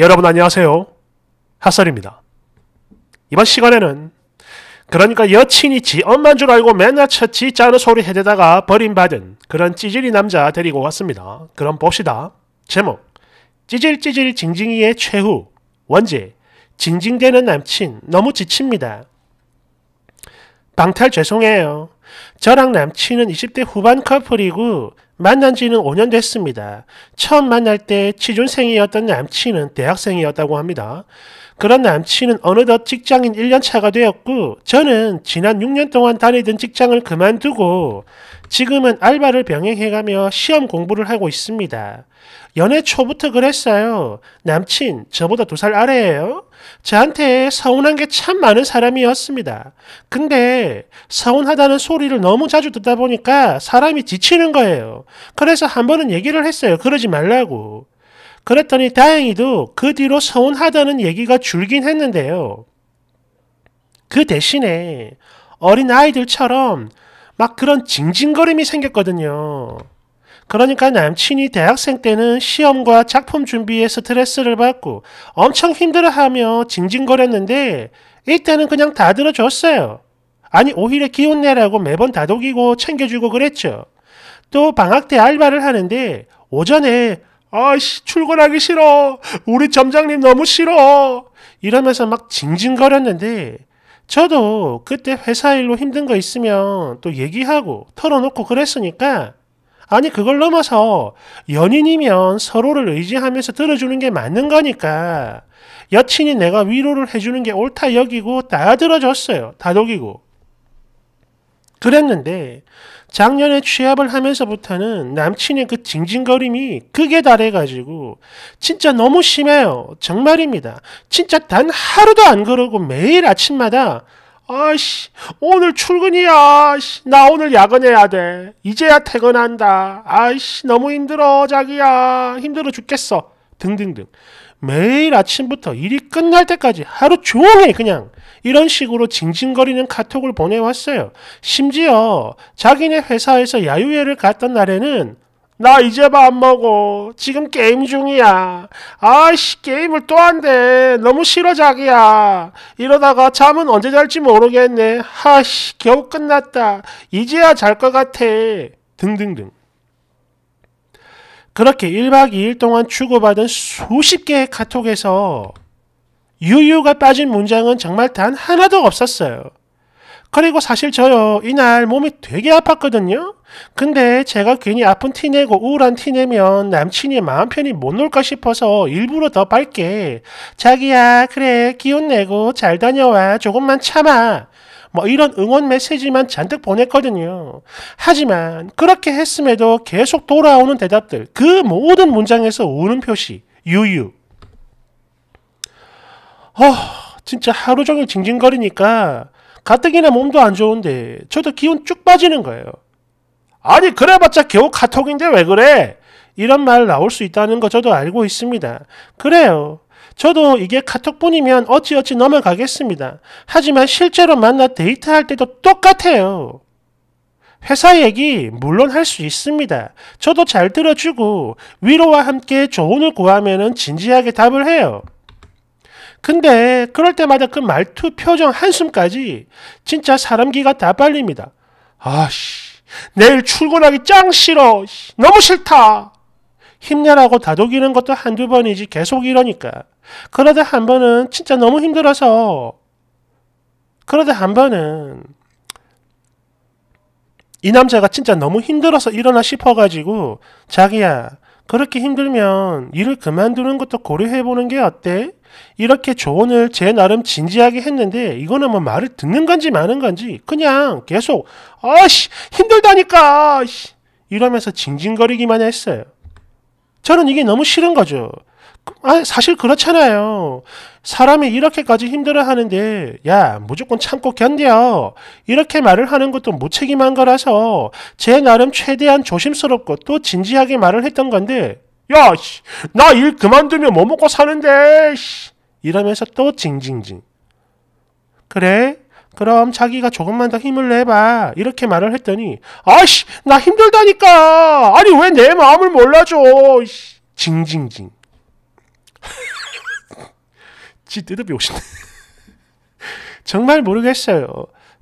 여러분 안녕하세요. 핫설입니다. 이번 시간에는 그러니까 여친이 지 엄만 줄 알고 맨날 쳤지 짜는 소리 해대다가 버림받은 그런 찌질이 남자 데리고 왔습니다. 그럼 봅시다. 제목 찌질찌질 징징이의 최후 원제 징징대는 남친 너무 지칩니다. 방탈 죄송해요. 저랑 남친은 20대 후반 커플이고 만난 지는 5년 됐습니다. 처음 만날 때 취준생이었던 남친은 대학생이었다고 합니다. 그런 남친은 어느덧 직장인 1년차가 되었고, 저는 지난 6년 동안 다니던 직장을 그만두고, 지금은 알바를 병행해가며 시험 공부를 하고 있습니다. 연애 초부터 그랬어요. 남친, 저보다 두 살 아래예요? 저한테 서운한 게 참 많은 사람이었습니다. 근데 서운하다는 소리를 너무 자주 듣다 보니까 사람이 지치는 거예요. 그래서 한 번은 얘기를 했어요. 그러지 말라고. 그랬더니 다행히도 그 뒤로 서운하다는 얘기가 줄긴 했는데요. 그 대신에 어린 아이들처럼 막 그런 징징거림이 생겼거든요. 그러니까 남친이 대학생 때는 시험과 작품 준비에 스트레스를 받고 엄청 힘들어하며 징징거렸는데 이때는 그냥 다 들어줬어요. 아니 오히려 기운내라고 매번 다독이고 챙겨주고 그랬죠. 또 방학 때 알바를 하는데 오전에 아씨 출근하기 싫어 우리 점장님 너무 싫어 이러면서 막 징징거렸는데 저도 그때 회사 일로 힘든 거 있으면 또 얘기하고 털어놓고 그랬으니까 아니 그걸 넘어서 연인이면 서로를 의지하면서 들어주는 게 맞는 거니까 여친이 내가 위로를 해주는 게 옳다 여기고 다 들어줬어요. 다독이고. 그랬는데 작년에 취업을 하면서부터는 남친의 그 징징거림이 극에 달해가지고 진짜 너무 심해요. 정말입니다. 진짜 단 하루도 안 그러고 매일 아침마다 아씨, 오늘 출근이야. 아씨나 오늘 야근해야 돼. 이제야 퇴근한다. 아씨, 너무 힘들어, 자기야. 힘들어 죽겠어. 등등등. 매일 아침부터 일이 끝날 때까지 하루 종일 그냥 이런 식으로 징징거리는 카톡을 보내왔어요. 심지어 자기네 회사에서 야유회를 갔던 날에는 나 이제 밥 먹어. 지금 게임 중이야. 아이씨, 게임을 또 한대. 너무 싫어, 자기야. 이러다가 잠은 언제 잘지 모르겠네. 하씨, 겨우 끝났다. 이제야 잘 것 같아. 등등등. 그렇게 1박 2일 동안 주고받은 수십 개의 카톡에서 유유가 빠진 문장은 정말 단 하나도 없었어요. 그리고 사실 저요, 이날 몸이 되게 아팠거든요? 근데 제가 괜히 아픈 티 내고 우울한 티 내면 남친이 마음 편히 못 놀까 싶어서 일부러 더 밝게 자기야 그래 기운 내고 잘 다녀와 조금만 참아 뭐 이런 응원 메시지만 잔뜩 보냈거든요. 하지만 그렇게 했음에도 계속 돌아오는 대답들 그 모든 문장에서 우는 표시 유유 어, 진짜 하루 종일 징징거리니까 가뜩이나 몸도 안 좋은데 저도 기운 쭉 빠지는 거예요. 아니 그래봤자 겨우 카톡인데 왜 그래? 이런 말 나올 수 있다는 거 저도 알고 있습니다. 그래요. 저도 이게 카톡뿐이면 어찌어찌 넘어가겠습니다. 하지만 실제로 만나 데이트할 때도 똑같아요. 회사 얘기 물론 할 수 있습니다. 저도 잘 들어주고 위로와 함께 조언을 구하면 진지하게 답을 해요. 근데 그럴 때마다 그 말투, 표정, 한숨까지 진짜 사람기가 다 빨립니다. 아씨. 내일 출근하기 짱 싫어. 너무 싫다. 힘내라고 다독이는 것도 한두 번이지 계속 이러니까. 그러다 한 번은 진짜 너무 힘들어서. 그러다 한 번은 이 남자가 진짜 너무 힘들어서 일어나 싶어가지고 자기야 그렇게 힘들면 일을 그만두는 것도 고려해보는 게 어때? 이렇게 조언을 제 나름 진지하게 했는데 이거는 뭐 말을 듣는 건지 마는 건지 그냥 계속 아씨 힘들다니까 아씨 이러면서 징징거리기만 했어요. 저는 이게 너무 싫은 거죠. 아, 사실 그렇잖아요. 사람이 이렇게까지 힘들어 하는데, 야, 무조건 참고 견뎌. 이렇게 말을 하는 것도 무책임한 거라서, 제 나름 최대한 조심스럽고 또 진지하게 말을 했던 건데, 야, 나일 그만두면 뭐 먹고 사는데, 씨. 이러면서 또 징징징. 그래? 그럼 자기가 조금만 더 힘을 내봐. 이렇게 말을 했더니, 아씨, 나 힘들다니까! 아니, 왜 내 마음을 몰라줘! 씨. 징징징. 지 뜯어비 오신네 정말 모르겠어요.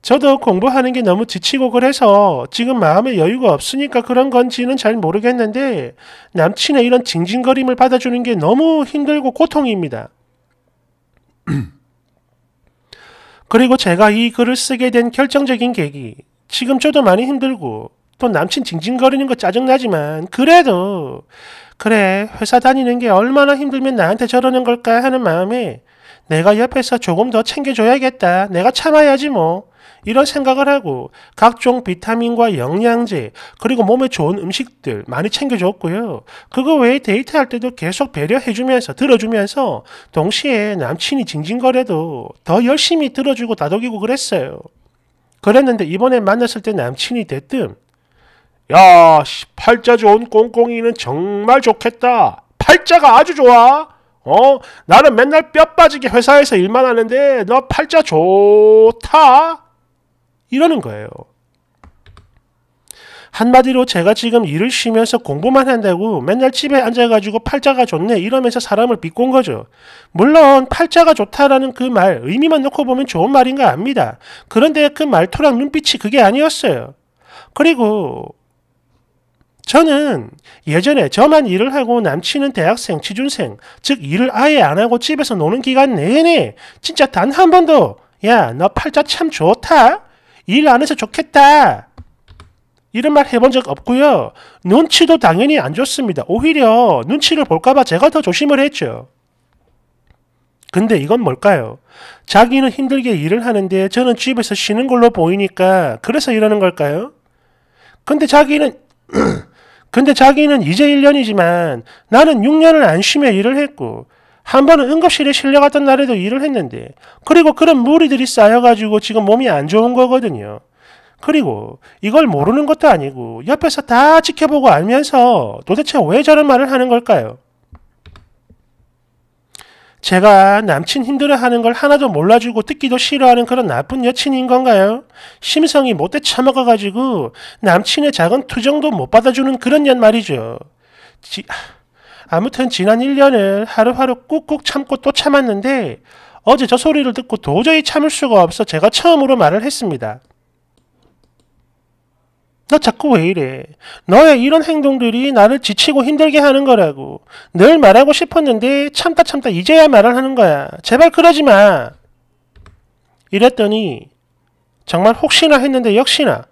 저도 공부하는 게 너무 지치고 그래서 지금 마음의 여유가 없으니까 그런 건지는 잘 모르겠는데 남친의 이런 징징거림을 받아주는 게 너무 힘들고 고통입니다. 그리고 제가 이 글을 쓰게 된 결정적인 계기. 지금 저도 많이 힘들고 또 남친 징징거리는 거 짜증나지만 그래도 그래, 회사 다니는 게 얼마나 힘들면 나한테 저러는 걸까 하는 마음에 내가 옆에서 조금 더 챙겨줘야겠다. 내가 참아야지 뭐. 이런 생각을 하고 각종 비타민과 영양제 그리고 몸에 좋은 음식들 많이 챙겨줬고요. 그거 외에 데이트할 때도 계속 배려해주면서 들어주면서 동시에 남친이 징징거려도 더 열심히 들어주고 다독이고 그랬어요. 그랬는데 이번에 만났을 때 남친이 대뜸 야, 씨, 팔자 좋은 꽁꽁이는 정말 좋겠다. 팔자가 아주 좋아. 어? 나는 맨날 뼈 빠지게 회사에서 일만 하는데 너 팔자 좋다. 이러는 거예요. 한마디로 제가 지금 일을 쉬면서 공부만 한다고 맨날 집에 앉아가지고 팔자가 좋네 이러면서 사람을 비꼰 거죠. 물론 팔자가 좋다라는 그 말 의미만 놓고 보면 좋은 말인가 압니다. 그런데 그 말투랑 눈빛이 그게 아니었어요. 그리고 저는 예전에 저만 일을 하고 남친은 대학생, 취준생, 즉 일을 아예 안 하고 집에서 노는 기간 내내 진짜 단 한 번도 야, 너 팔자 참 좋다. 일 안 해서 좋겠다. 이런 말 해본 적 없고요. 눈치도 당연히 안좋습니다 오히려 눈치를 볼까봐 제가 더 조심을 했죠. 근데 이건 뭘까요? 자기는 힘들게 일을 하는데 저는 집에서 쉬는 걸로 보이니까 그래서 이러는 걸까요? 근데 자기는 근데 자기는 이제 1년이지만 나는 6년을 안 쉬며 일을 했고 한 번은 응급실에 실려갔던 날에도 일을 했는데 그리고 그런 무리들이 쌓여가지고 지금 몸이 안 좋은 거거든요. 그리고 이걸 모르는 것도 아니고 옆에서 다 지켜보고 알면서 도대체 왜 저런 말을 하는 걸까요? 제가 남친 힘들어하는 걸 하나도 몰라주고 듣기도 싫어하는 그런 나쁜 여친인 건가요? 심성이 못돼 참아가가지고 남친의 작은 투정도 못 받아주는 그런 년 말이죠. 지, 아무튼 지난 1년을 하루하루 꾹꾹 참고 또 참았는데 어제 저 소리를 듣고 도저히 참을 수가 없어 제가 처음으로 말을 했습니다. 너 자꾸 왜 이래? 너의 이런 행동들이 나를 지치고 힘들게 하는 거라고. 늘 말하고 싶었는데 참다 참다 이제야 말을 하는 거야. 제발 그러지 마. 이랬더니 정말 혹시나 했는데 역시나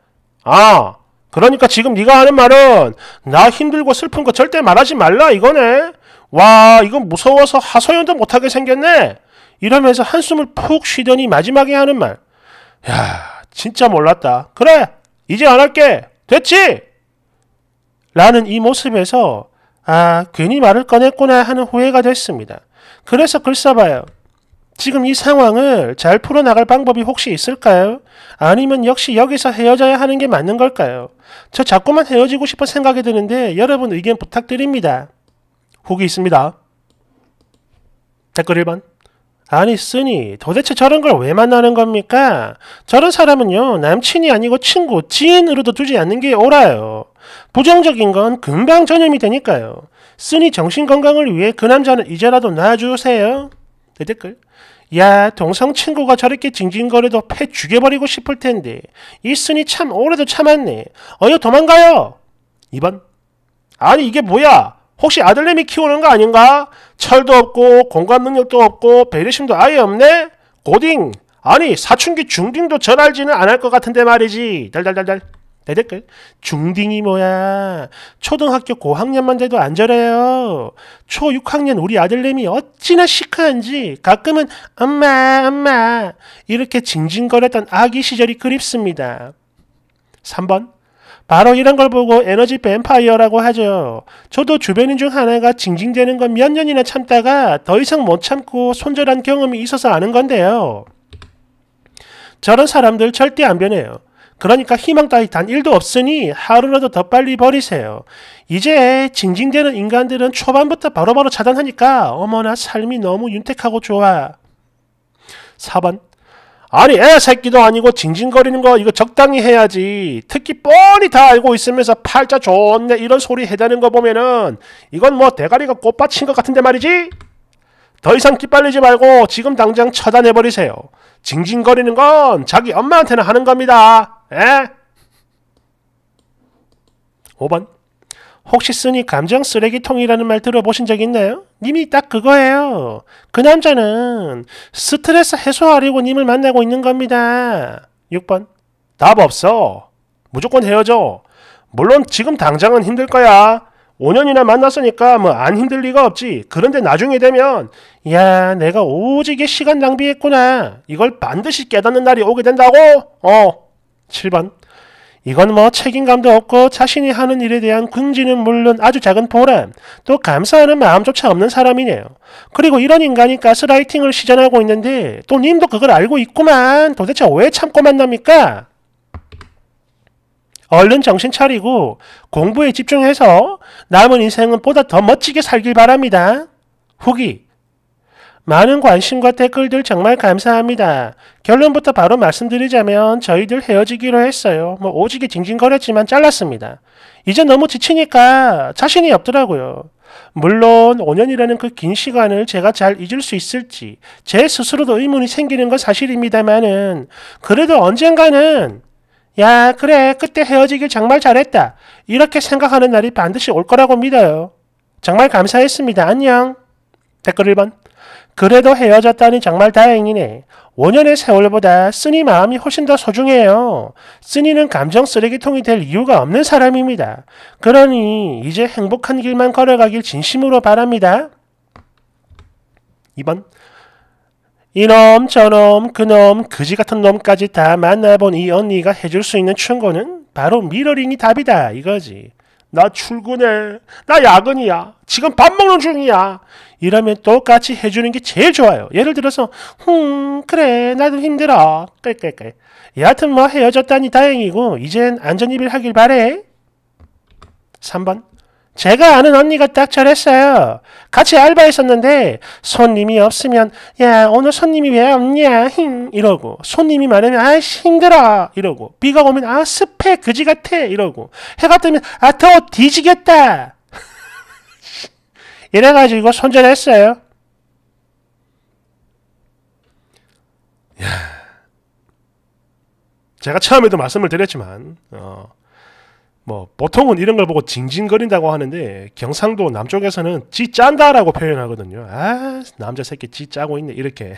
아 그러니까 지금 네가 하는 말은 나 힘들고 슬픈 거 절대 말하지 말라 이거네. 와 이건 무서워서 하소연도 못하게 생겼네. 이러면서 한숨을 푹 쉬더니 마지막에 하는 말. 야 진짜 몰랐다. 그래 이제 안 할게! 됐지! 라는 이 모습에서 아, 괜히 말을 꺼냈구나 하는 후회가 됐습니다. 그래서 글 써봐요. 지금 이 상황을 잘 풀어나갈 방법이 혹시 있을까요? 아니면 역시 여기서 헤어져야 하는 게 맞는 걸까요? 저 자꾸만 헤어지고 싶은 생각이 드는데 여러분 의견 부탁드립니다. 후기 있습니다. 댓글 1번. 아니 쓰니 도대체 저런 걸 왜 만나는 겁니까? 저런 사람은요 남친이 아니고 친구, 지인으로도 두지 않는 게 옳아요. 부정적인 건 금방 전염이 되니까요. 쓰니 정신 건강을 위해 그 남자는 이제라도 놔주세요. 대댓글 야 동성 친구가 저렇게 징징거려도 패 죽여버리고 싶을 텐데 이 쓰니 참 오래도 참았네. 어여 도망가요. 2번 아니 이게 뭐야? 혹시 아들내미 키우는 거 아닌가? 철도 없고 공감 능력도 없고 배려심도 아예 없네? 고딩! 아니 사춘기 중딩도 절 알지는 않을 것 같은데 말이지. 달달달달. 대댓글. 중딩이 뭐야. 초등학교 고학년만 돼도 안 저래요. 초6학년 우리 아들님이 어찌나 시크한지 가끔은 엄마 엄마 이렇게 징징거렸던 아기 시절이 그립습니다. 3번 바로 이런 걸 보고 에너지 뱀파이어라고 하죠. 저도 주변인 중 하나가 징징대는 건 몇 년이나 참다가 더 이상 못 참고 손절한 경험이 있어서 아는 건데요. 저런 사람들 절대 안 변해요. 그러니까 희망 따위 단 1도 없으니 하루라도 더 빨리 버리세요. 이제 징징대는 인간들은 초반부터 바로바로 바로 차단하니까 어머나 삶이 너무 윤택하고 좋아. 4번 아니 애 새끼도 아니고 징징거리는 거 이거 적당히 해야지 특히 뻔히 다 알고 있으면서 팔자 좋네 이런 소리 해대는 거 보면은 이건 뭐 대가리가 꽃밭인 것 같은데 말이지 더 이상 끼빨리지 말고 지금 당장 처단해버리세요 징징거리는 건 자기 엄마한테는 하는 겁니다 에? 5번 혹시 쓰니 감정 쓰레기통이라는 말 들어보신 적 있나요? 님이 딱 그거예요. 그 남자는 스트레스 해소하려고 님을 만나고 있는 겁니다. 6번. 답 없어. 무조건 헤어져. 물론 지금 당장은 힘들 거야. 5년이나 만났으니까 뭐 안 힘들 리가 없지. 그런데 나중에 되면 야 내가 오지게 시간 낭비했구나. 이걸 반드시 깨닫는 날이 오게 된다고? 어. 7번. 이건 뭐 책임감도 없고 자신이 하는 일에 대한 긍지는 물론 아주 작은 보람, 또 감사하는 마음조차 없는 사람이네요. 그리고 이런 인간이 가스라이팅을 시전하고 있는데 또 님도 그걸 알고 있구만. 도대체 왜 참고 만납니까? 얼른 정신 차리고 공부에 집중해서 남은 인생은 보다 더 멋지게 살길 바랍니다. 후기 많은 관심과 댓글들 정말 감사합니다. 결론부터 바로 말씀드리자면 저희들 헤어지기로 했어요. 뭐 오지게 징징거렸지만 잘랐습니다. 이제 너무 지치니까 자신이 없더라고요. 물론 5년이라는 그 긴 시간을 제가 잘 잊을 수 있을지 제 스스로도 의문이 생기는 건 사실입니다만은 그래도 언젠가는 야 그래 그때 헤어지길 정말 잘했다 이렇게 생각하는 날이 반드시 올 거라고 믿어요. 정말 감사했습니다. 안녕. 댓글 1번. 그래도 헤어졌다니 정말 다행이네. 5년의 세월보다 쓰니 마음이 훨씬 더 소중해요. 쓰니는 감정 쓰레기통이 될 이유가 없는 사람입니다. 그러니 이제 행복한 길만 걸어가길 진심으로 바랍니다. 2번 이놈 저놈 그놈 그지 같은 놈까지 다 만나본 이 언니가 해줄 수 있는 충고는 바로 미러링이 답이다 이거지. 나 출근해. 나 야근이야. 지금 밥 먹는 중이야. 이러면 똑같이 해주는 게 제일 좋아요. 예를 들어서, 흠, 그래, 나도 힘들어. 끌끌끌. 여하튼 뭐 헤어졌다니 다행이고, 이젠 안전입일 하길 바래. 3번. 제가 아는 언니가 딱 잘했어요. 같이 알바했었는데 손님이 없으면 야 오늘 손님이 왜 없냐 힝 이러고 손님이 많으면 아 힘들어 이러고 비가 오면 아 습해 그지 같아 이러고 해가 뜨면 아더 뒤지겠다 이래가지고 손절했어요. 야, 제가 처음에도 말씀을 드렸지만 어, 뭐 보통은 이런 걸 보고 징징거린다고 하는데 경상도 남쪽에서는 지 짠다라고 표현하거든요. 아 남자 새끼 지 짜고 있네 이렇게.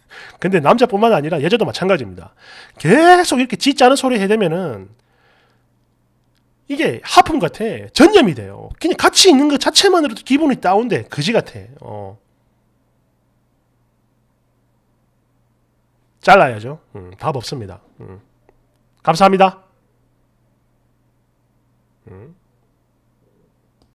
근데 남자뿐만 아니라 여자도 마찬가지입니다. 계속 이렇게 지 짜는 소리 해대면은 이게 하품 같아. 전념이 돼요. 그냥 같이 있는 것 자체만으로도 기분이 다운돼. 그지 같아. 어. 잘라야죠. 음, 답 없습니다. 음. 감사합니다. 음.